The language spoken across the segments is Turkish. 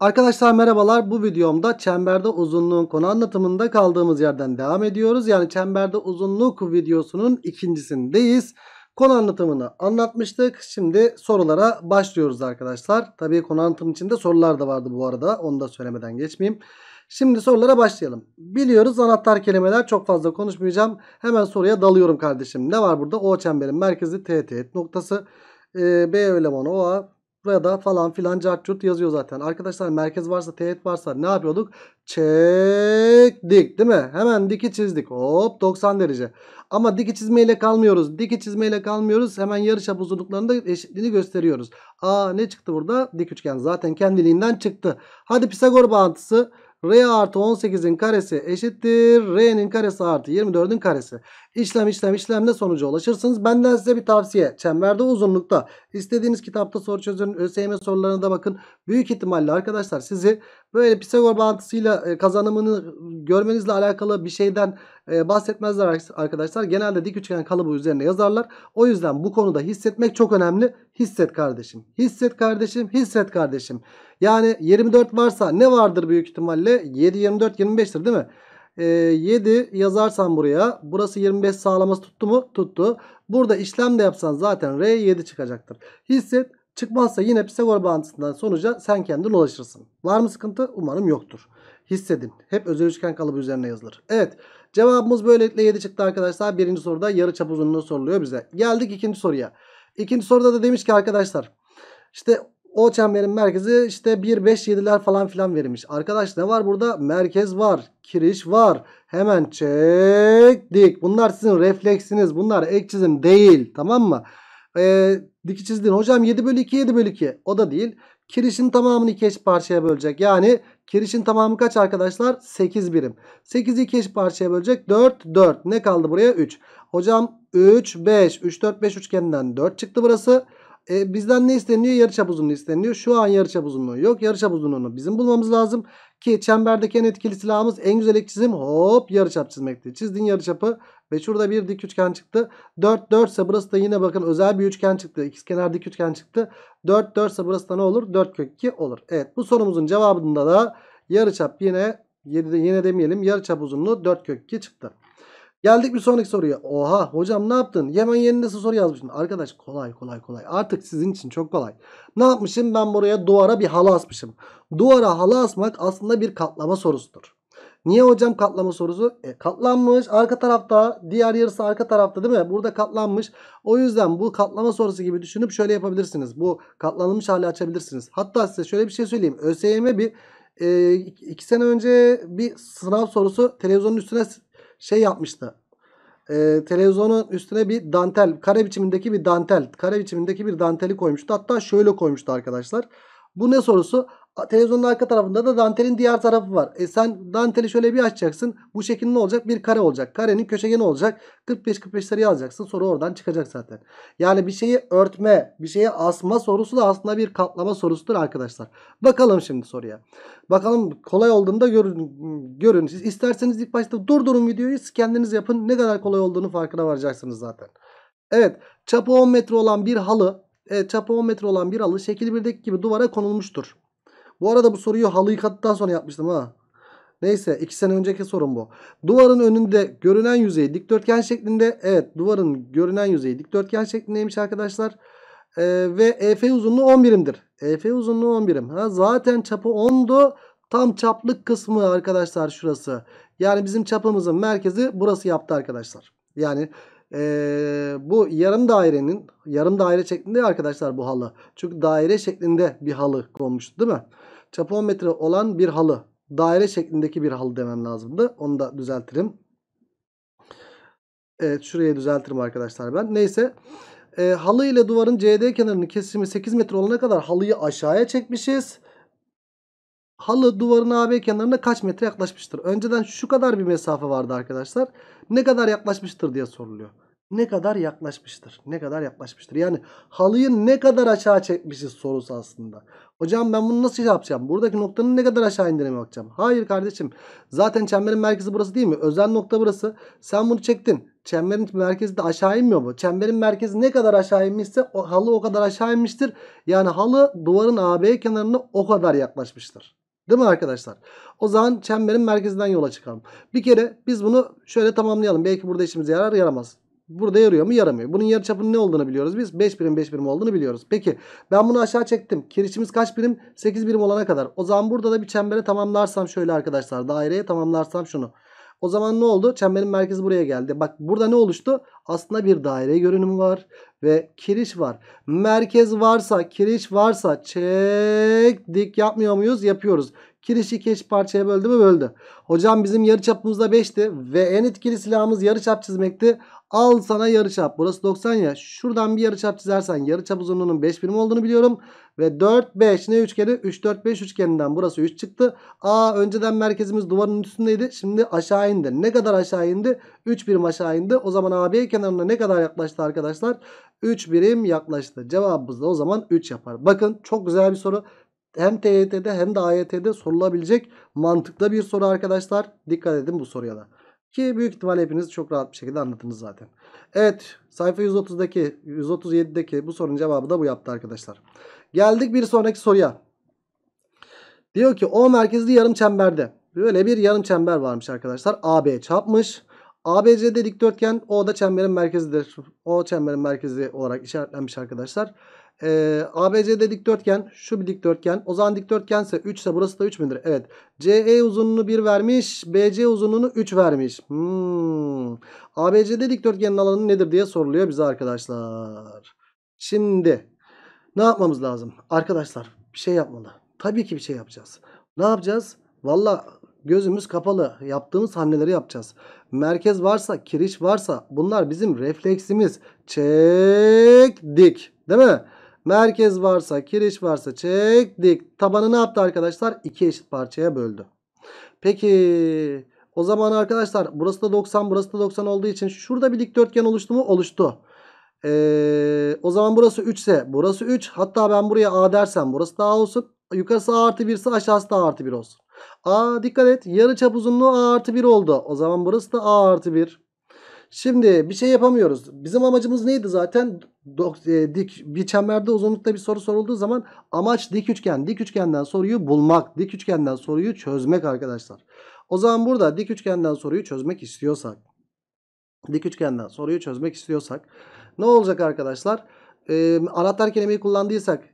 Arkadaşlar merhabalar bu videomda çemberde uzunluğun konu anlatımında kaldığımız yerden devam ediyoruz. Yani çemberde uzunluk videosunun ikincisindeyiz. Konu anlatımını anlatmıştık. Şimdi sorulara başlıyoruz arkadaşlar. Tabii konu anlatım içinde sorular da vardı bu arada. Onu da söylemeden geçmeyeyim. Şimdi sorulara başlayalım. Biliyoruz anahtar kelimeler çok fazla konuşmayacağım. Hemen soruya dalıyorum kardeşim. Ne var burada? O çemberin merkezi TT noktası. Ee, B elemanı OA Buraya da falan filan cartçut yazıyor zaten. Arkadaşlar merkez varsa teğet varsa ne yapıyorduk? Çektik değil mi? Hemen diki çizdik. Hop 90 derece. Ama diki çizmeyle kalmıyoruz. Diki çizmeyle kalmıyoruz. Hemen yarıçap uzunluklarında eşitliğini gösteriyoruz. Aa ne çıktı burada? Dik üçgen zaten kendiliğinden çıktı. Hadi Pisagor bağıntısı. R artı 18'in karesi eşittir. R'nin karesi artı 24'ün karesi. İşlem işlem işlemle sonuca ulaşırsınız. Benden size bir tavsiye. Çemberde uzunlukta istediğiniz kitapta soru çözün. ÖSYM sorularına da bakın. Büyük ihtimalle arkadaşlar sizi böyle Pisagor bağıntısıyla e, kazanımını görmenizle alakalı bir şeyden e, bahsetmezler arkadaşlar. Genelde dik üçgen kalıbı üzerine yazarlar. O yüzden bu konuda hissetmek çok önemli. Hisset kardeşim. Hisset kardeşim. Hisset kardeşim. Yani 24 varsa ne vardır büyük ihtimalle? 7, 24, 25'tir değil mi? e, ee, 7 yazarsam buraya. Burası 25 sağlaması tuttu mu? Tuttu. Burada işlem de yapsan zaten R 7 çıkacaktır. Hisset çıkmazsa yine Pisagor bağıntısından sonuca sen kendin ulaşırsın. Var mı sıkıntı? Umarım yoktur. Hissedin. Hep özel üçgen kalıbı üzerine yazılır. Evet. Cevabımız böylelikle 7 çıktı arkadaşlar. Birinci soruda yarı çap uzunluğu soruluyor bize. Geldik ikinci soruya. İkinci soruda da demiş ki arkadaşlar. İşte o çemberin merkezi işte 1, 5, 7'ler falan filan verilmiş. Arkadaş ne var burada? Merkez var. Kiriş var. Hemen çektik. Bunlar sizin refleksiniz. Bunlar ek çizim değil. Tamam mı? Ee, diki çizdin. Hocam 7 bölü 2, 7 bölü 2. O da değil. Kirişin tamamını 2 eş parçaya bölecek. Yani kirişin tamamı kaç arkadaşlar? 8 birim. 8'i 2 eş parçaya bölecek. 4, 4. Ne kaldı buraya? 3. Hocam 3, 5. 3, 4, 5 üçgeninden 4 çıktı burası. Burası. E, bizden ne isteniyor? Yarıçap uzunluğu isteniyor. Şu an yarıçap uzunluğu yok. Yarıçap uzunluğunu bizim bulmamız lazım. Ki çemberdeki en etkili silahımız en güzel ek çizim hop yarıçap çizmekti. Çizdin yarıçapı ve şurada bir dik üçgen çıktı. 4 4 ise burası da yine bakın özel bir üçgen çıktı. İkizkenar dik üçgen çıktı. 4 4 ise burası da ne olur? 4 kök 2 olur. Evet bu sorumuzun cevabında da yarıçap yine yine demeyelim yarıçap uzunluğu 4 kök 2 çıktı. Geldik bir sonraki soruya. Oha hocam ne yaptın? Yemen yerindesi soru yazmışsın. Arkadaş kolay kolay kolay. Artık sizin için çok kolay. Ne yapmışım? Ben buraya duvara bir halı asmışım. Duvara halı asmak aslında bir katlama sorusudur. Niye hocam katlama sorusu? E, katlanmış arka tarafta diğer yarısı arka tarafta değil mi? Burada katlanmış. O yüzden bu katlama sorusu gibi düşünüp şöyle yapabilirsiniz. Bu katlanmış hali açabilirsiniz. Hatta size şöyle bir şey söyleyeyim. ÖSYM bir e, iki sene önce bir sınav sorusu televizyonun üstüne şey yapmıştı. E, televizyonun üstüne bir dantel, kare biçimindeki bir dantel, kare biçimindeki bir danteli koymuştu. Hatta şöyle koymuştu arkadaşlar. Bu ne sorusu? Televizyonun arka tarafında da dantelin diğer tarafı var. E sen danteli şöyle bir açacaksın. Bu şekil ne olacak? Bir kare olacak. Karenin köşegeni olacak. 45-45'leri yazacaksın. Soru oradan çıkacak zaten. Yani bir şeyi örtme, bir şeyi asma sorusu da aslında bir katlama sorusudur arkadaşlar. Bakalım şimdi soruya. Bakalım kolay olduğunda da görün. görün. Siz isterseniz ilk başta durdurun videoyu. Siz kendiniz yapın. Ne kadar kolay olduğunu farkına varacaksınız zaten. Evet. Çapı 10 metre olan bir halı. Evet, çapı 10 metre olan bir halı şekil 1'deki gibi duvara konulmuştur. Bu arada bu soruyu halı yıkadıktan sonra yapmıştım ha. Neyse iki sene önceki sorun bu. Duvarın önünde görünen yüzey dikdörtgen şeklinde. Evet duvarın görünen yüzeyi dikdörtgen şeklindeymiş arkadaşlar. Ee, ve EF uzunluğu 11'imdir. EF uzunluğu 10 birim. zaten çapı 10'du. Tam çaplık kısmı arkadaşlar şurası. Yani bizim çapımızın merkezi burası yaptı arkadaşlar. Yani ee, bu yarım dairenin yarım daire şeklinde arkadaşlar bu halı. Çünkü daire şeklinde bir halı konmuştu değil mi? Çapı 10 metre olan bir halı. Daire şeklindeki bir halı demem lazımdı. Onu da düzeltirim. Evet şuraya düzeltirim arkadaşlar ben. Neyse. E, halı ile duvarın CD kenarının kesimi 8 metre olana kadar halıyı aşağıya çekmişiz. Halı duvarın AB kenarına kaç metre yaklaşmıştır? Önceden şu kadar bir mesafe vardı arkadaşlar. Ne kadar yaklaşmıştır diye soruluyor ne kadar yaklaşmıştır? Ne kadar yaklaşmıştır? Yani halıyı ne kadar aşağı çekmişiz sorusu aslında. Hocam ben bunu nasıl şey yapacağım? Buradaki noktanın ne kadar aşağı indirime bakacağım? Hayır kardeşim. Zaten çemberin merkezi burası değil mi? Özel nokta burası. Sen bunu çektin. Çemberin merkezi de aşağı inmiyor mu? Çemberin merkezi ne kadar aşağı inmişse o, halı o kadar aşağı inmiştir. Yani halı duvarın AB kenarına o kadar yaklaşmıştır. Değil mi arkadaşlar? O zaman çemberin merkezinden yola çıkalım. Bir kere biz bunu şöyle tamamlayalım. Belki burada işimize yarar yaramaz. Burada yarıyor mu? Yaramıyor. Bunun yarıçapının ne olduğunu biliyoruz biz. 5 birim 5 birim olduğunu biliyoruz. Peki ben bunu aşağı çektim. Kirişimiz kaç birim? 8 birim olana kadar. O zaman burada da bir çembere tamamlarsam şöyle arkadaşlar. Daireye tamamlarsam şunu. O zaman ne oldu? Çemberin merkezi buraya geldi. Bak burada ne oluştu? Aslında bir daire görünümü var ve kiriş var. Merkez varsa, kiriş varsa çek dik yapmıyor muyuz? Yapıyoruz. Kirişi iki eş parçaya böldü mü? Böldü. Hocam bizim yarıçapımızda 5'ti ve en etkili silahımız yarıçap çizmekti. Al sana yarıçap. Burası 90 ya. Şuradan bir yarıçap çizersen yarıçap uzunluğunun 5 birim olduğunu biliyorum. Ve 4 5 ne üçgeni? 3 4 5 üçgeninden burası 3 çıktı. Aa önceden merkezimiz duvarın üstündeydi. Şimdi aşağı indi. Ne kadar aşağı indi? 3 birim aşağı indi. O zaman AB kenarına ne kadar yaklaştı arkadaşlar? 3 birim yaklaştı. Cevabımız da o zaman 3 yapar. Bakın çok güzel bir soru hem TYT'de hem de AYT'de sorulabilecek mantıklı bir soru arkadaşlar. Dikkat edin bu soruya da. Ki büyük ihtimal hepiniz çok rahat bir şekilde anladınız zaten. Evet sayfa 130'daki 137'deki bu sorunun cevabı da bu yaptı arkadaşlar. Geldik bir sonraki soruya. Diyor ki O merkezli yarım çemberde. Böyle bir yarım çember varmış arkadaşlar. AB çapmış. ABC'de dikdörtgen O da çemberin merkezidir. O çemberin merkezi olarak işaretlenmiş arkadaşlar e, ee, ABC'de dikdörtgen şu bir dikdörtgen. O zaman dikdörtgense 3 ise burası da 3 müdür? Evet. CE uzunluğunu 1 vermiş. BC uzunluğunu 3 vermiş. Hmm. ABC'de dikdörtgenin alanı nedir diye soruluyor bize arkadaşlar. Şimdi ne yapmamız lazım? Arkadaşlar bir şey yapmalı. Tabii ki bir şey yapacağız. Ne yapacağız? Valla gözümüz kapalı yaptığımız hamleleri yapacağız. Merkez varsa, kiriş varsa bunlar bizim refleksimiz. Çek dik, Değil mi? Merkez varsa kiriş varsa çektik. Tabanı ne yaptı arkadaşlar? İki eşit parçaya böldü. Peki o zaman arkadaşlar burası da 90 burası da 90 olduğu için şurada bir dikdörtgen oluştu mu? Oluştu. Ee, o zaman burası 3 ise burası 3. Hatta ben buraya A dersem burası da A olsun. Yukarısı A artı 1 ise aşağısı da A artı 1 olsun. A dikkat et yarı çap uzunluğu A artı 1 oldu. O zaman burası da A artı 1. Şimdi bir şey yapamıyoruz. Bizim amacımız neydi zaten? Dok, e, dik bir çemberde uzunlukta bir soru sorulduğu zaman amaç dik üçgen. Dik üçgenden soruyu bulmak. Dik üçgenden soruyu çözmek arkadaşlar. O zaman burada dik üçgenden soruyu çözmek istiyorsak. Dik üçgenden soruyu çözmek istiyorsak. Ne olacak arkadaşlar? E, anahtar kelimeyi kullandıysak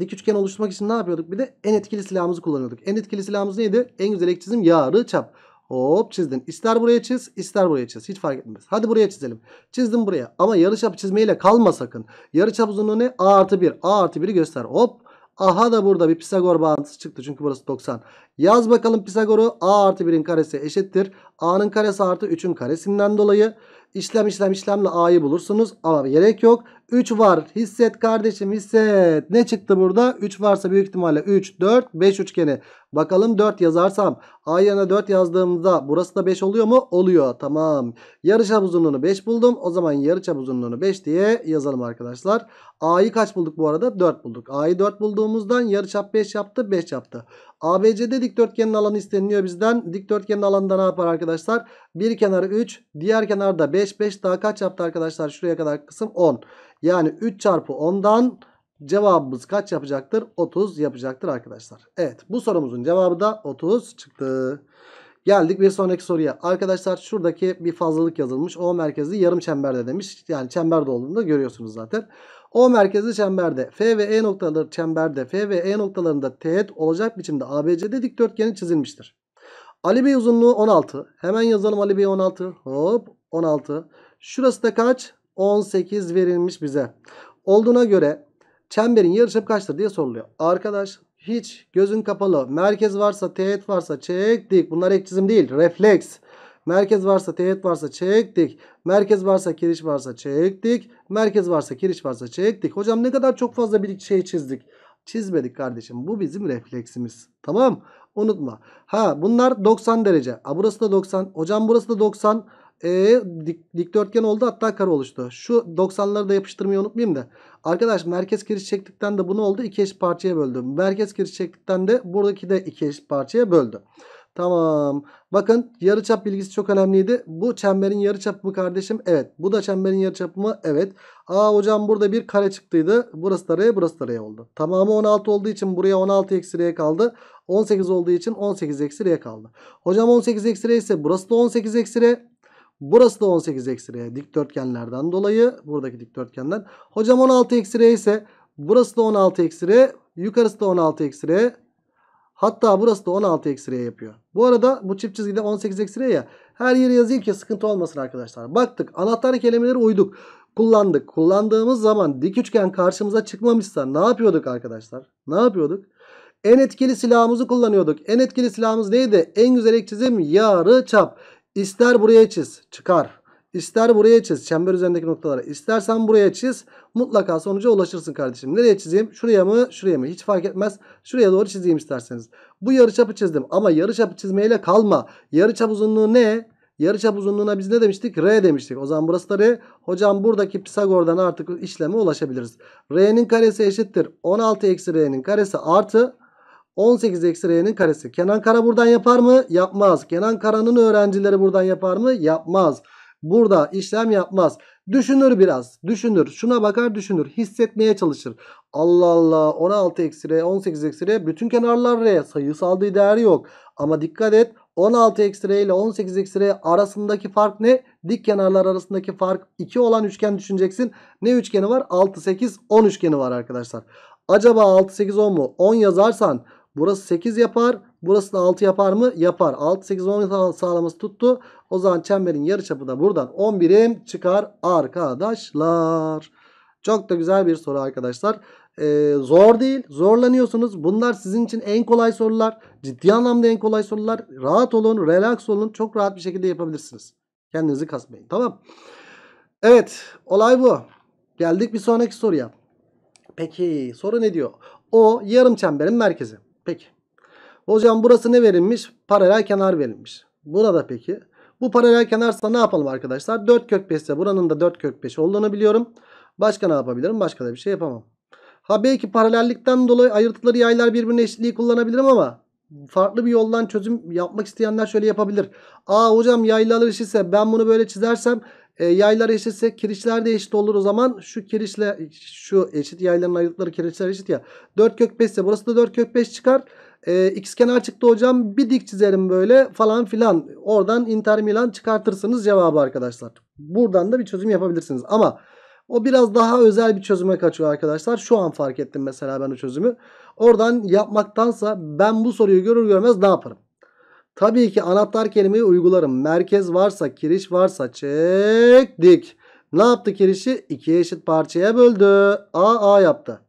dik üçgen oluşturmak için ne yapıyorduk? Bir de en etkili silahımızı kullanıyorduk. En etkili silahımız neydi? En güzel ekçizim yarı çap. Hop çizdin. İster buraya çiz ister buraya çiz. Hiç fark etmez. Hadi buraya çizelim. Çizdim buraya. Ama yarıçapı çizmeyle kalma sakın. Yarıçap uzunluğu ne? A artı 1. A artı 1'i göster. Hop. Aha da burada bir Pisagor bağıntısı çıktı. Çünkü burası 90. Yaz bakalım Pisagor'u. A artı 1'in karesi eşittir. A'nın karesi artı 3'ün karesinden dolayı. İşlem işlem işlemle A'yı bulursunuz. Ama gerek yok. 3 var. Hisset kardeşim hisset. Ne çıktı burada? 3 varsa büyük ihtimalle 3, 4, 5 üçgeni. Bakalım 4 yazarsam A yana 4 yazdığımda burası da 5 oluyor mu? Oluyor. Tamam. Yarıçap uzunluğunu 5 buldum. O zaman yarıçap uzunluğunu 5 diye yazalım arkadaşlar. A'yı kaç bulduk bu arada? 4 bulduk. A'yı 4 bulduğumuzdan yarıçap 5 yaptı. 5 yaptı. ABC'de dikdörtgenin alanı isteniliyor bizden. Dikdörtgenin alanında ne yapar arkadaşlar? Bir kenarı 3, diğer kenarda 5. 5 daha kaç yaptı arkadaşlar? Şuraya kadar kısım 10. Yani 3 çarpı 10'dan Cevabımız kaç yapacaktır? 30 yapacaktır arkadaşlar. Evet bu sorumuzun cevabı da 30 çıktı. Geldik bir sonraki soruya. Arkadaşlar şuradaki bir fazlalık yazılmış. O merkezli yarım çemberde demiş. Yani çemberde olduğunu görüyorsunuz zaten. O merkezli çemberde F ve E noktaları çemberde F ve E noktalarında teğet olacak biçimde ABC'de dikdörtgeni çizilmiştir. Ali Bey uzunluğu 16. Hemen yazalım Ali Bey 16. Hop 16. Şurası da kaç? 18 verilmiş bize. Olduğuna göre Çemberin yarıçapı kaçtır diye soruluyor. Arkadaş hiç gözün kapalı. Merkez varsa teğet varsa çek dik. Bunlar ek çizim değil. Refleks. Merkez varsa teğet varsa çektik. Merkez varsa kiriş varsa çektik. Merkez varsa kiriş varsa çektik. Hocam ne kadar çok fazla bir şey çizdik. Çizmedik kardeşim. Bu bizim refleksimiz. Tamam Unutma. Ha bunlar 90 derece. A burası da 90. Hocam burası da 90. E dik, dikdörtgen oldu hatta kare oluştu. Şu 90'ları da yapıştırmayı unutmayayım da. Arkadaş merkez kiriş çektikten de bunu oldu. iki eşit parçaya böldüm. Merkez kiriş çektikten de buradaki de iki eşit parçaya böldü. Tamam. Bakın yarıçap bilgisi çok önemliydi. Bu çemberin yarıçapı mı kardeşim? Evet. Bu da çemberin yarıçapı mı? Evet. Aa hocam burada bir kare çıktıydı. Burası da R, burası da R oldu. Tamamı 16 olduğu için buraya 16 eksi R kaldı. 18 olduğu için 18 eksi R kaldı. Hocam 18 eksi R ise burası da 18 eksi R. Burası da 18 eksi R dikdörtgenlerden dolayı. Buradaki dikdörtgenler. Hocam 16 eksi R ise burası da 16 eksi R. Yukarısı da 16 eksi R. Hatta burası da 16 eksi R yapıyor. Bu arada bu çift çizgide 18 eksi R ya. Her yeri yazayım ki sıkıntı olmasın arkadaşlar. Baktık anahtar kelimeleri uyduk. Kullandık. Kullandığımız zaman dik üçgen karşımıza çıkmamışsa ne yapıyorduk arkadaşlar? Ne yapıyorduk? En etkili silahımızı kullanıyorduk. En etkili silahımız neydi? En güzel ek çizim yarı çap. İster buraya çiz çıkar. İster buraya çiz çember üzerindeki noktalara. İstersen buraya çiz mutlaka sonuca ulaşırsın kardeşim. Nereye çizeyim? Şuraya mı? Şuraya mı? Hiç fark etmez. Şuraya doğru çizeyim isterseniz. Bu yarıçapı çizdim ama yarıçapı çizmeyle kalma. Yarıçap uzunluğu ne? Yarıçap uzunluğuna biz ne demiştik? R demiştik. O zaman burası da R. Hocam buradaki Pisagor'dan artık işleme ulaşabiliriz. R'nin karesi eşittir. 16 eksi R'nin karesi artı 18 eksi R'nin karesi. Kenan Kara buradan yapar mı? Yapmaz. Kenan Kara'nın öğrencileri buradan yapar mı? Yapmaz. Burada işlem yapmaz. Düşünür biraz. Düşünür. Şuna bakar düşünür. Hissetmeye çalışır. Allah Allah 16 eksi R 18 eksi R bütün kenarlar R. Sayısal bir değer yok. Ama dikkat et 16 eksi R ile 18 eksi R arasındaki fark ne? Dik kenarlar arasındaki fark 2 olan üçgen düşüneceksin. Ne üçgeni var? 6 8 10 üçgeni var arkadaşlar. Acaba 6 8 10 mu? 10 yazarsan Burası 8 yapar. Burası da 6 yapar mı? Yapar. 6, 8, 10 sağlaması tuttu. O zaman çemberin yarıçapı da buradan 10 birim çıkar arkadaşlar. Çok da güzel bir soru arkadaşlar. Ee, zor değil. Zorlanıyorsunuz. Bunlar sizin için en kolay sorular. Ciddi anlamda en kolay sorular. Rahat olun. Relax olun. Çok rahat bir şekilde yapabilirsiniz. Kendinizi kasmayın. Tamam. Evet. Olay bu. Geldik bir sonraki soruya. Peki soru ne diyor? O yarım çemberin merkezi. Peki. Hocam burası ne verilmiş? Paralel kenar verilmiş. Burada peki. Bu paralel kenarsa ne yapalım arkadaşlar? 4 kök 5 ise buranın da 4 kök 5 olduğunu biliyorum. Başka ne yapabilirim? Başka da bir şey yapamam. Ha belki paralellikten dolayı ayırtıkları yaylar birbirine eşitliği kullanabilirim ama farklı bir yoldan çözüm yapmak isteyenler şöyle yapabilir. Aa hocam yaylalar eşitse ben bunu böyle çizersem e, yaylar eşitse kirişler de eşit olur o zaman. Şu kiriçle şu eşit yayların ayırdıkları kirişler eşit ya. 4 kök 5 ise burası da 4 kök 5 çıkar. E, x kenar çıktı hocam. Bir dik çizerim böyle falan filan. Oradan Inter Milan çıkartırsınız cevabı arkadaşlar. Buradan da bir çözüm yapabilirsiniz. Ama o biraz daha özel bir çözüme kaçıyor arkadaşlar. Şu an fark ettim mesela ben o çözümü. Oradan yapmaktansa ben bu soruyu görür görmez ne yaparım? Tabii ki anahtar kelimeyi uygularım. Merkez varsa, kiriş varsa çektik. Ne yaptı kirişi? İkiye eşit parçaya böldü. A A yaptı.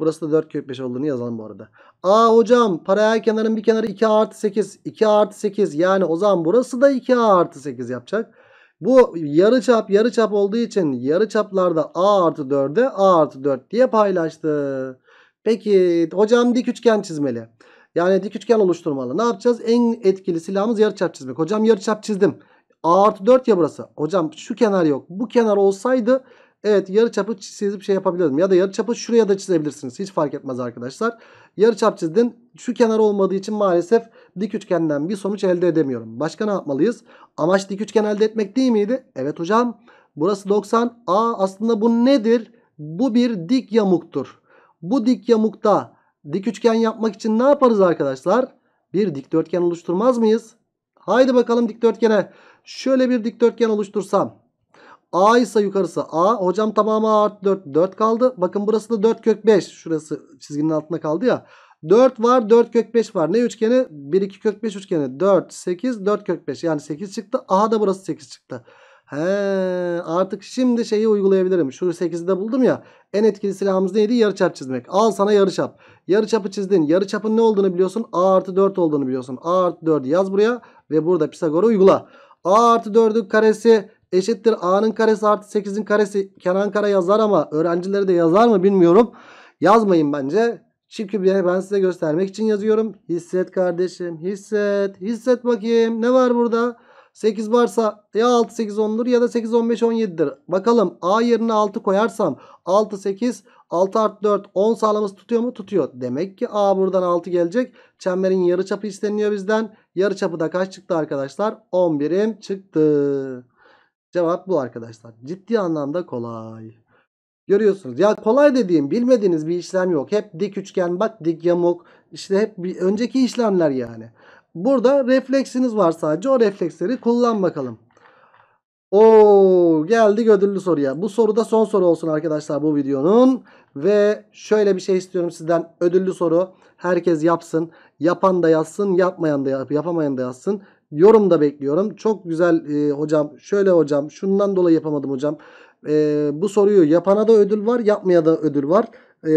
Burası da 4 kök 5 olduğunu yazalım bu arada. A hocam paralel kenarın bir kenarı 2 artı 8. 2 artı 8 yani o zaman burası da 2 artı 8 yapacak. Bu yarı çap yarı çap olduğu için yarı çaplarda A artı 4'e A artı 4 diye paylaştı. Peki hocam dik üçgen çizmeli. Yani dik üçgen oluşturmalı. Ne yapacağız? En etkili silahımız yarıçap çizmek. Hocam yarıçap çizdim. A artı 4 ya burası. Hocam şu kenar yok. Bu kenar olsaydı evet yarıçapı çizip şey yapabilirdim. Ya da yarıçapı şuraya da çizebilirsiniz. Hiç fark etmez arkadaşlar. Yarıçap çizdin. Şu kenar olmadığı için maalesef dik üçgenden bir sonuç elde edemiyorum. Başka ne yapmalıyız? Amaç dik üçgen elde etmek değil miydi? Evet hocam. Burası 90. A aslında bu nedir? Bu bir dik yamuktur. Bu dik yamukta Dik üçgen yapmak için ne yaparız arkadaşlar? Bir dikdörtgen oluşturmaz mıyız? Haydi bakalım dikdörtgene. Şöyle bir dikdörtgen oluştursam. A ise yukarısı A. Hocam tamamı A artı 4. 4 kaldı. Bakın burası da 4 kök 5. Şurası çizginin altında kaldı ya. 4 var 4 kök 5 var. Ne üçgeni? 1 2 kök 5 üçgeni. 4 8 4 kök 5. Yani 8 çıktı. Aha da burası 8 çıktı. He, artık şimdi şeyi uygulayabilirim. Şunu 8'i de buldum ya. En etkili silahımız neydi? Yarı Yarıçap çizmek. Al sana yarı yarıçap. Yarı çapı çizdin. Yarı çapın ne olduğunu biliyorsun. A artı 4 olduğunu biliyorsun. A artı 4'ü yaz buraya ve burada Pisagor'u uygula. A artı 4'ün karesi eşittir. A'nın karesi artı 8'in karesi. Kenan Kara yazar ama öğrencileri de yazar mı bilmiyorum. Yazmayın bence. Çünkü ben size göstermek için yazıyorum. Hisset kardeşim hisset. Hisset bakayım ne var burada? 8 varsa ya 6 8 10'dur ya da 8 15 17'dir. Bakalım A yerine 6 koyarsam 6 8 6 artı 4 10 sağlaması tutuyor mu? Tutuyor. Demek ki A buradan 6 gelecek. Çemberin yarı çapı isteniyor bizden. Yarı çapı da kaç çıktı arkadaşlar? 10 çıktı. Cevap bu arkadaşlar. Ciddi anlamda kolay. Görüyorsunuz. Ya kolay dediğim bilmediğiniz bir işlem yok. Hep dik üçgen bak dik yamuk. İşte hep bir, önceki işlemler yani. Burada refleksiniz var sadece. O refleksleri kullan bakalım. O geldi ödüllü soruya. Bu soru da son soru olsun arkadaşlar bu videonun. Ve şöyle bir şey istiyorum sizden. Ödüllü soru herkes yapsın. Yapan da yazsın, yapmayan da yap, yapamayan da yazsın. Yorum da bekliyorum. Çok güzel e, hocam. Şöyle hocam, şundan dolayı yapamadım hocam. E, bu soruyu yapana da ödül var, yapmaya da ödül var. E,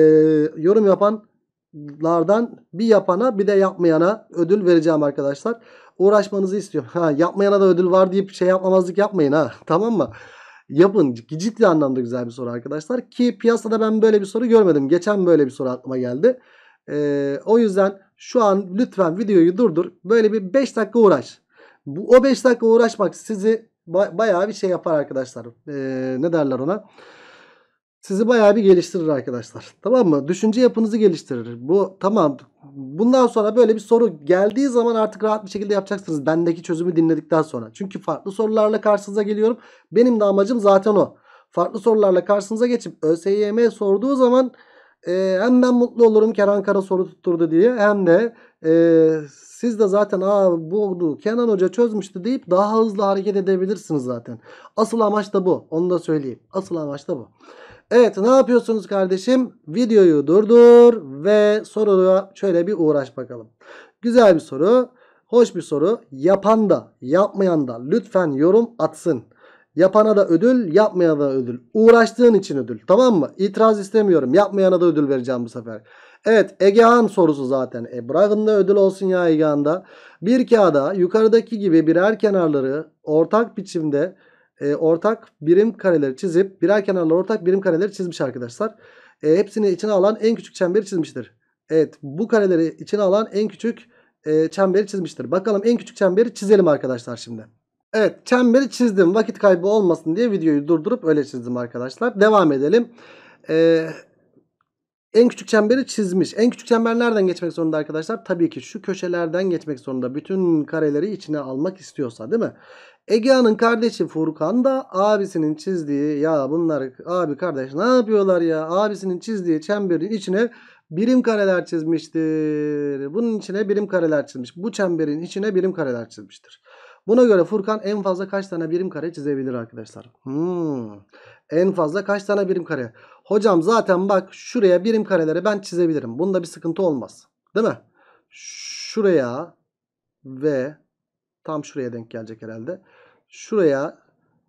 yorum yapan lardan bir yapana bir de yapmayana ödül vereceğim arkadaşlar. Uğraşmanızı istiyorum. Ha, yapmayana da ödül var deyip şey yapmamazlık yapmayın ha. Tamam mı? Yapın. Ciddi anlamda güzel bir soru arkadaşlar. Ki piyasada ben böyle bir soru görmedim. Geçen böyle bir soru aklıma geldi. Ee, o yüzden şu an lütfen videoyu durdur. Böyle bir 5 dakika uğraş. Bu, o 5 dakika uğraşmak sizi ba bayağı bir şey yapar arkadaşlar. Ee, ne derler ona? sizi bayağı bir geliştirir arkadaşlar. Tamam mı? Düşünce yapınızı geliştirir. Bu tamam. Bundan sonra böyle bir soru geldiği zaman artık rahat bir şekilde yapacaksınız. Bendeki çözümü dinledikten sonra. Çünkü farklı sorularla karşınıza geliyorum. Benim de amacım zaten o. Farklı sorularla karşınıza geçip ÖSYM sorduğu zaman e, hem ben mutlu olurum Kenan Kara soru tutturdu diye hem de e, siz de zaten Aa, bu Kenan Hoca çözmüştü deyip daha hızlı hareket edebilirsiniz zaten. Asıl amaç da bu. Onu da söyleyeyim. Asıl amaç da bu. Evet ne yapıyorsunuz kardeşim? Videoyu durdur ve soruya şöyle bir uğraş bakalım. Güzel bir soru. Hoş bir soru. Yapan da yapmayan da lütfen yorum atsın. Yapana da ödül, yapmayana da ödül. Uğraştığın için ödül. Tamam mı? İtiraz istemiyorum. Yapmayana da ödül vereceğim bu sefer. Evet Egehan sorusu zaten. E bırakın da ödül olsun ya Egehan'da. Bir kağıda yukarıdaki gibi birer kenarları ortak biçimde e, ortak birim kareleri çizip birer kenarlı ortak birim kareleri çizmiş arkadaşlar. E, hepsini içine alan en küçük çemberi çizmiştir. Evet bu kareleri içine alan en küçük e, çemberi çizmiştir. Bakalım en küçük çemberi çizelim arkadaşlar şimdi. Evet çemberi çizdim. Vakit kaybı olmasın diye videoyu durdurup öyle çizdim arkadaşlar. Devam edelim. Ee, en küçük çemberi çizmiş. En küçük çember nereden geçmek zorunda arkadaşlar? Tabii ki şu köşelerden geçmek zorunda. Bütün kareleri içine almak istiyorsa değil mi? Egehan'ın kardeşi Furkan da abisinin çizdiği ya bunlar abi kardeş ne yapıyorlar ya abisinin çizdiği çemberin içine birim kareler çizmiştir. Bunun içine birim kareler çizmiş. Bu çemberin içine birim kareler çizmiştir. Buna göre Furkan en fazla kaç tane birim kare çizebilir arkadaşlar? Hmm. En fazla kaç tane birim kare? Hocam zaten bak şuraya birim kareleri ben çizebilirim. Bunda bir sıkıntı olmaz. Değil mi? Şuraya ve Tam şuraya denk gelecek herhalde. Şuraya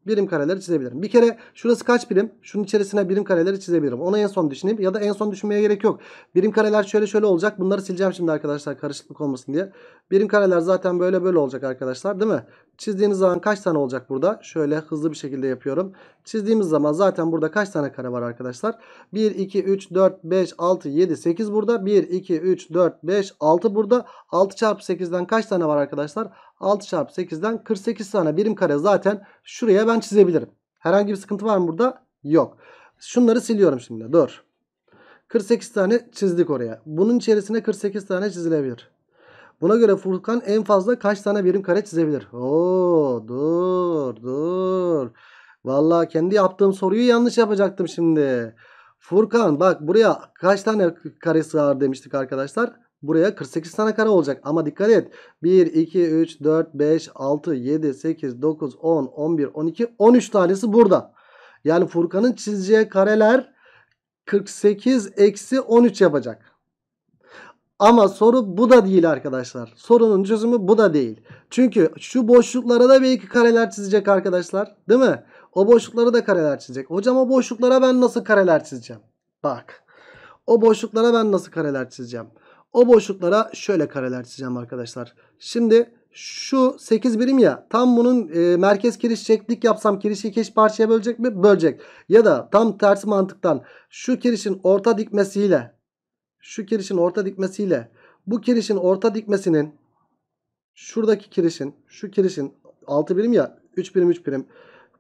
birim kareleri çizebilirim. Bir kere şurası kaç birim? Şunun içerisine birim kareleri çizebilirim. Onu en son düşüneyim ya da en son düşünmeye gerek yok. Birim kareler şöyle şöyle olacak. Bunları sileceğim şimdi arkadaşlar karışıklık olmasın diye. Birim kareler zaten böyle böyle olacak arkadaşlar değil mi? Çizdiğiniz zaman kaç tane olacak burada? Şöyle hızlı bir şekilde yapıyorum. Çizdiğimiz zaman zaten burada kaç tane kare var arkadaşlar? 1, 2, 3, 4, 5, 6, 7, 8 burada. 1, 2, 3, 4, 5, 6 burada. 6 çarpı 8'den kaç tane var arkadaşlar? 6 çarpı 8'den 48 tane birim kare zaten şuraya ben çizebilirim. Herhangi bir sıkıntı var mı burada? Yok. Şunları siliyorum şimdi. Dur. 48 tane çizdik oraya. Bunun içerisine 48 tane çizilebilir. Buna göre Furkan en fazla kaç tane birim kare çizebilir? Oo, dur dur. Vallahi kendi yaptığım soruyu yanlış yapacaktım şimdi. Furkan bak buraya kaç tane karesi var demiştik arkadaşlar. Buraya 48 tane kare olacak ama dikkat et. 1, 2, 3, 4, 5, 6, 7, 8, 9, 10, 11, 12, 13 tanesi burada. Yani Furkan'ın çizeceği kareler 48 eksi 13 yapacak. Ama soru bu da değil arkadaşlar. Sorunun çözümü bu da değil. Çünkü şu boşluklara da belki kareler çizecek arkadaşlar. Değil mi? O boşluklara da kareler çizecek. Hocam o boşluklara ben nasıl kareler çizeceğim? Bak. O boşluklara ben nasıl kareler çizeceğim? O boşluklara şöyle kareler çizeceğim arkadaşlar. Şimdi şu 8 birim ya tam bunun e, merkez kiriş çeklik yapsam kirişi keş parçaya bölecek mi? Bölecek. Ya da tam tersi mantıktan şu kirişin orta dikmesiyle şu kirişin orta dikmesiyle bu kirişin orta dikmesinin şuradaki kirişin şu kirişin 6 birim ya 3 birim 3 birim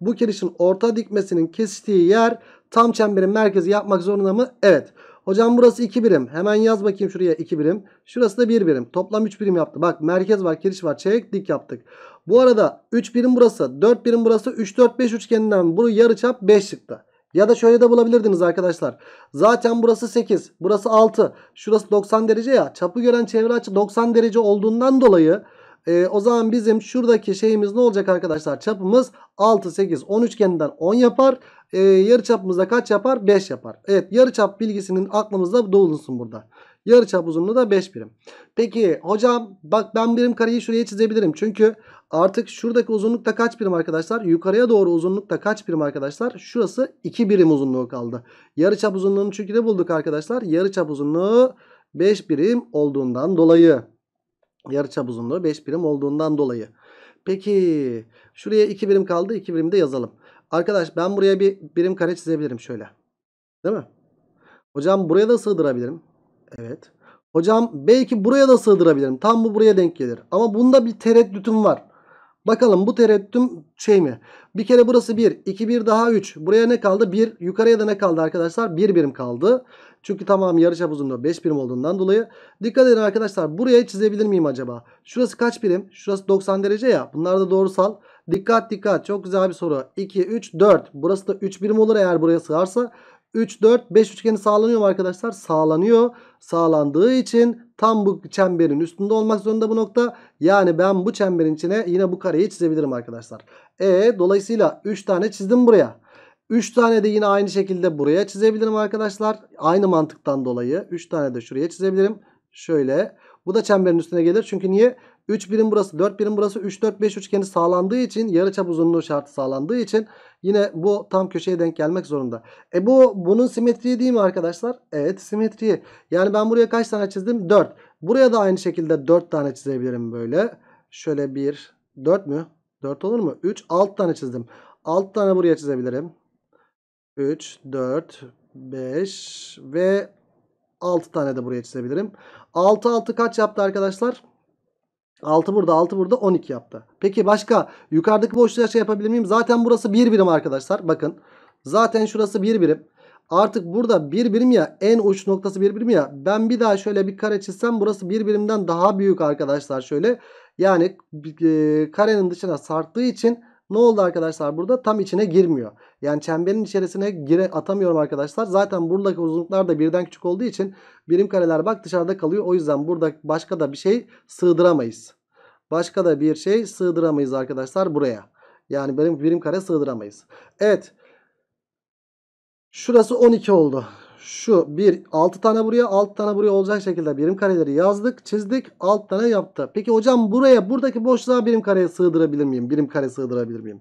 bu kirişin orta dikmesinin kestiği yer tam çemberin merkezi yapmak zorunda mı? Evet. Hocam burası 2 birim. Hemen yaz bakayım şuraya 2 birim. Şurası da 1 birim. Toplam 3 birim yaptı. Bak merkez var, kiriş var. Çeyrek dik yaptık. Bu arada 3 birim burası, 4 birim burası, 3 4 5 üçgeninden bu yarıçap 5 çıktı. Ya da şöyle de bulabilirdiniz arkadaşlar. Zaten burası 8. Burası 6. Şurası 90 derece ya. Çapı gören çevre açı 90 derece olduğundan dolayı e, o zaman bizim şuradaki şeyimiz ne olacak arkadaşlar? Çapımız 6, 8, 10 üçgeninden 10 yapar. E, yarı çapımızda kaç yapar? 5 yapar. Evet yarı çap bilgisinin aklımızda doğulsun burada. Yarı çap uzunluğu da 5 birim. Peki hocam bak ben birim kareyi şuraya çizebilirim. Çünkü Artık şuradaki uzunluk da kaç birim arkadaşlar? Yukarıya doğru uzunluk da kaç birim arkadaşlar? Şurası 2 birim uzunluğu kaldı. Yarıçap uzunluğunu çünkü de bulduk arkadaşlar. Yarıçap uzunluğu 5 birim olduğundan dolayı. Yarıçap uzunluğu 5 birim olduğundan dolayı. Peki şuraya 2 birim kaldı. 2 birim de yazalım. Arkadaş ben buraya bir birim kare çizebilirim şöyle. Değil mi? Hocam buraya da sığdırabilirim. Evet. Hocam belki buraya da sığdırabilirim. Tam bu buraya denk gelir. Ama bunda bir tereddütüm var. Bakalım bu tereddüm şey mi? Bir kere burası 1. 2 1 daha 3. Buraya ne kaldı? 1. Yukarıya da ne kaldı arkadaşlar? 1 bir birim kaldı. Çünkü tamam yarıçap uzunluğu 5 birim olduğundan dolayı. Dikkat edin arkadaşlar. Buraya çizebilir miyim acaba? Şurası kaç birim? Şurası 90 derece ya. Bunlar da doğrusal. Dikkat dikkat. Çok güzel bir soru. 2 3 4. Burası da 3 birim olur eğer buraya sığarsa. 3, 4, 5 üçgeni sağlanıyor mu arkadaşlar? Sağlanıyor. Sağlandığı için tam bu çemberin üstünde olmak zorunda bu nokta. Yani ben bu çemberin içine yine bu kareyi çizebilirim arkadaşlar. E dolayısıyla 3 tane çizdim buraya. 3 tane de yine aynı şekilde buraya çizebilirim arkadaşlar. Aynı mantıktan dolayı 3 tane de şuraya çizebilirim. Şöyle. Bu da çemberin üstüne gelir. Çünkü niye? 3 birim burası 4 birim burası 3 4 5 üçgeni sağlandığı için yarıçap uzunluğu şartı sağlandığı için yine bu tam köşeye denk gelmek zorunda. E bu bunun simetriği değil mi arkadaşlar? Evet simetriği. Yani ben buraya kaç tane çizdim? 4. Buraya da aynı şekilde 4 tane çizebilirim böyle. Şöyle 1 4 mü? 4 olur mu? 3 6 tane çizdim. 6 tane buraya çizebilirim. 3 4 5 ve 6 tane de buraya çizebilirim. 6 6 kaç yaptı arkadaşlar? 6 burada 6 burada 12 yaptı. Peki başka yukarıdaki boşluğa şey yapabilir miyim? Zaten burası 1 bir birim arkadaşlar. Bakın zaten şurası 1 bir birim. Artık burada 1 bir birim ya en uç noktası 1 bir birim ya. Ben bir daha şöyle bir kare çizsem burası 1 bir birimden daha büyük arkadaşlar şöyle. Yani e, karenin dışına sarktığı için ne oldu arkadaşlar burada? Tam içine girmiyor. Yani çemberin içerisine gire atamıyorum arkadaşlar. Zaten buradaki uzunluklar da birden küçük olduğu için birim kareler bak dışarıda kalıyor. O yüzden burada başka da bir şey sığdıramayız. Başka da bir şey sığdıramayız arkadaşlar buraya. Yani benim birim kare sığdıramayız. Evet. Şurası 12 oldu. Şu 1 6 tane buraya 6 tane buraya olacak şekilde birim kareleri yazdık çizdik 6 tane yaptı. Peki hocam buraya buradaki boşluğa birim kareye sığdırabilir miyim? Birim kare sığdırabilir miyim?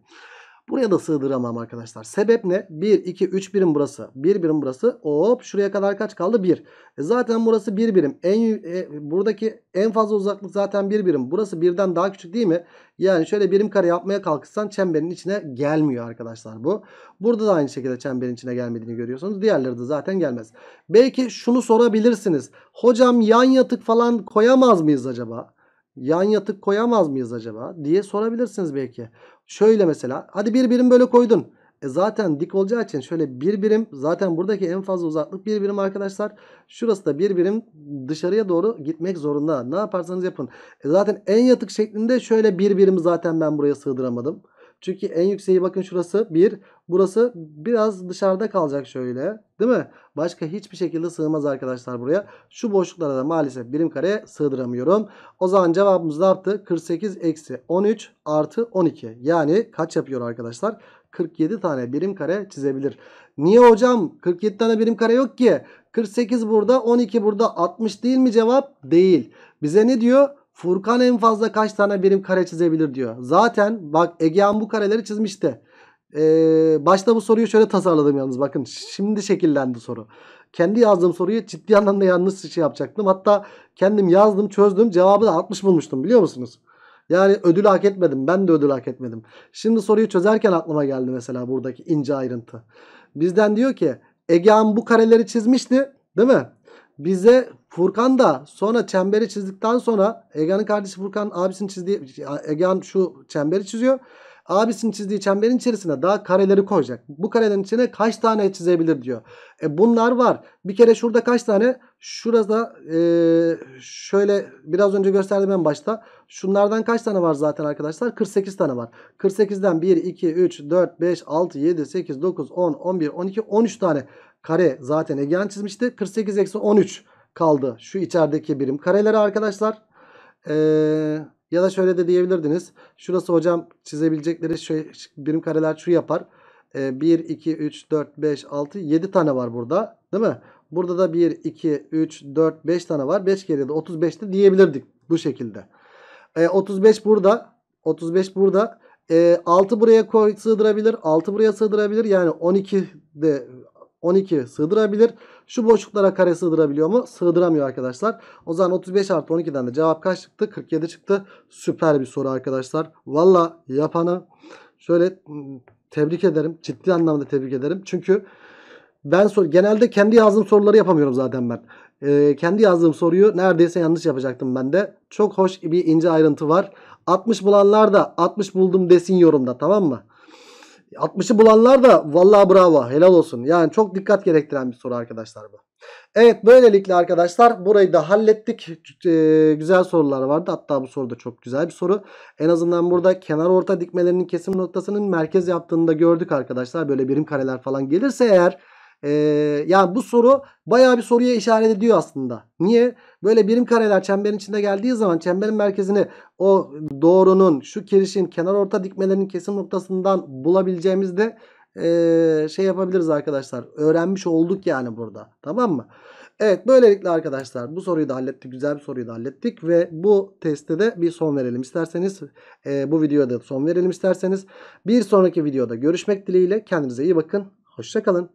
Buraya da sığdıramam arkadaşlar. Sebep ne? 1, 2, 3 birim burası. 1 birim burası. Hop şuraya kadar kaç kaldı? 1. E zaten burası 1 birim. En, e, buradaki en fazla uzaklık zaten 1 birim. Burası 1'den daha küçük değil mi? Yani şöyle birim kare yapmaya kalkışsan çemberin içine gelmiyor arkadaşlar bu. Burada da aynı şekilde çemberin içine gelmediğini görüyorsunuz. Diğerleri de zaten gelmez. Belki şunu sorabilirsiniz. Hocam yan yatık falan koyamaz mıyız acaba? Yan yatık koyamaz mıyız acaba diye sorabilirsiniz belki. Şöyle mesela hadi bir birim böyle koydun. E zaten dik olacağı için şöyle bir birim zaten buradaki en fazla uzaklık bir birim arkadaşlar. Şurası da bir birim dışarıya doğru gitmek zorunda. Ne yaparsanız yapın. E zaten en yatık şeklinde şöyle bir birim zaten ben buraya sığdıramadım. Çünkü en yükseği bakın şurası 1. Burası biraz dışarıda kalacak şöyle. Değil mi? Başka hiçbir şekilde sığmaz arkadaşlar buraya. Şu boşluklara da maalesef birim kare sığdıramıyorum. O zaman cevabımız ne yaptı? 48 eksi 13 artı 12. Yani kaç yapıyor arkadaşlar? 47 tane birim kare çizebilir. Niye hocam? 47 tane birim kare yok ki. 48 burada 12 burada 60 değil mi cevap? Değil. Bize ne diyor? Furkan en fazla kaç tane birim kare çizebilir diyor. Zaten bak Egehan bu kareleri çizmişti. Ee, başta bu soruyu şöyle tasarladım yalnız bakın. Şimdi şekillendi soru. Kendi yazdığım soruyu ciddi anlamda yanlış şey yapacaktım. Hatta kendim yazdım çözdüm cevabı da 60 bulmuştum biliyor musunuz? Yani ödül hak etmedim. Ben de ödül hak etmedim. Şimdi soruyu çözerken aklıma geldi mesela buradaki ince ayrıntı. Bizden diyor ki Egehan bu kareleri çizmişti değil mi? bize Furkan da sonra çemberi çizdikten sonra Egehan'ın kardeşi Furkan abisinin çizdiği Egehan şu çemberi çiziyor. Abisinin çizdiği çemberin içerisine daha kareleri koyacak. Bu karelerin içine kaç tane çizebilir diyor. E bunlar var. Bir kere şurada kaç tane? Şurada e, şöyle biraz önce gösterdim en başta. Şunlardan kaç tane var zaten arkadaşlar? 48 tane var. 48'den 1, 2, 3, 4, 5, 6, 7, 8, 9, 10, 11, 12, 13 tane Kare zaten egean çizmişti. 48 eksi 13 kaldı şu içerideki birim kareleri arkadaşlar. Ee, ya da şöyle de diyebilirdiniz. Şurası hocam çizebilecekleri şey, birim kareler şu yapar. Ee, 1, 2, 3, 4, 5, 6, 7 tane var burada. Değil mi? Burada da 1, 2, 3, 4, 5 tane var. 5 geride 35'te diyebilirdik bu şekilde. Ee, 35 burada. 35 burada. E, ee, 6 buraya koy, sığdırabilir. 6 buraya sığdırabilir. Yani 12 de 12 sığdırabilir. Şu boşluklara kare sığdırabiliyor mu? Sığdıramıyor arkadaşlar. O zaman 35 artı 12'den de cevap kaç çıktı? 47 çıktı. Süper bir soru arkadaşlar. Valla yapanı şöyle ıı, tebrik ederim. Ciddi anlamda tebrik ederim. Çünkü ben sor genelde kendi yazdığım soruları yapamıyorum zaten ben. Ee, kendi yazdığım soruyu neredeyse yanlış yapacaktım ben de. Çok hoş bir ince ayrıntı var. 60 bulanlar da 60 buldum desin yorumda tamam mı? 60'ı bulanlar da vallahi bravo helal olsun. Yani çok dikkat gerektiren bir soru arkadaşlar bu. Evet böylelikle arkadaşlar burayı da hallettik. Ee, güzel sorular vardı. Hatta bu soru da çok güzel bir soru. En azından burada kenar orta dikmelerinin kesim noktasının merkez yaptığını da gördük arkadaşlar. Böyle birim kareler falan gelirse eğer ee, yani bu soru baya bir soruya işaret ediyor aslında. Niye? Böyle birim kareler çemberin içinde geldiği zaman çemberin merkezini o doğrunun şu kirişin kenar orta dikmelerinin kesim noktasından bulabileceğimizde ee, şey yapabiliriz arkadaşlar. Öğrenmiş olduk yani burada. Tamam mı? Evet böylelikle arkadaşlar bu soruyu da hallettik. Güzel bir soruyu da hallettik. Ve bu testte de bir son verelim isterseniz. E, bu videoda son verelim isterseniz. Bir sonraki videoda görüşmek dileğiyle. Kendinize iyi bakın. Hoşçakalın.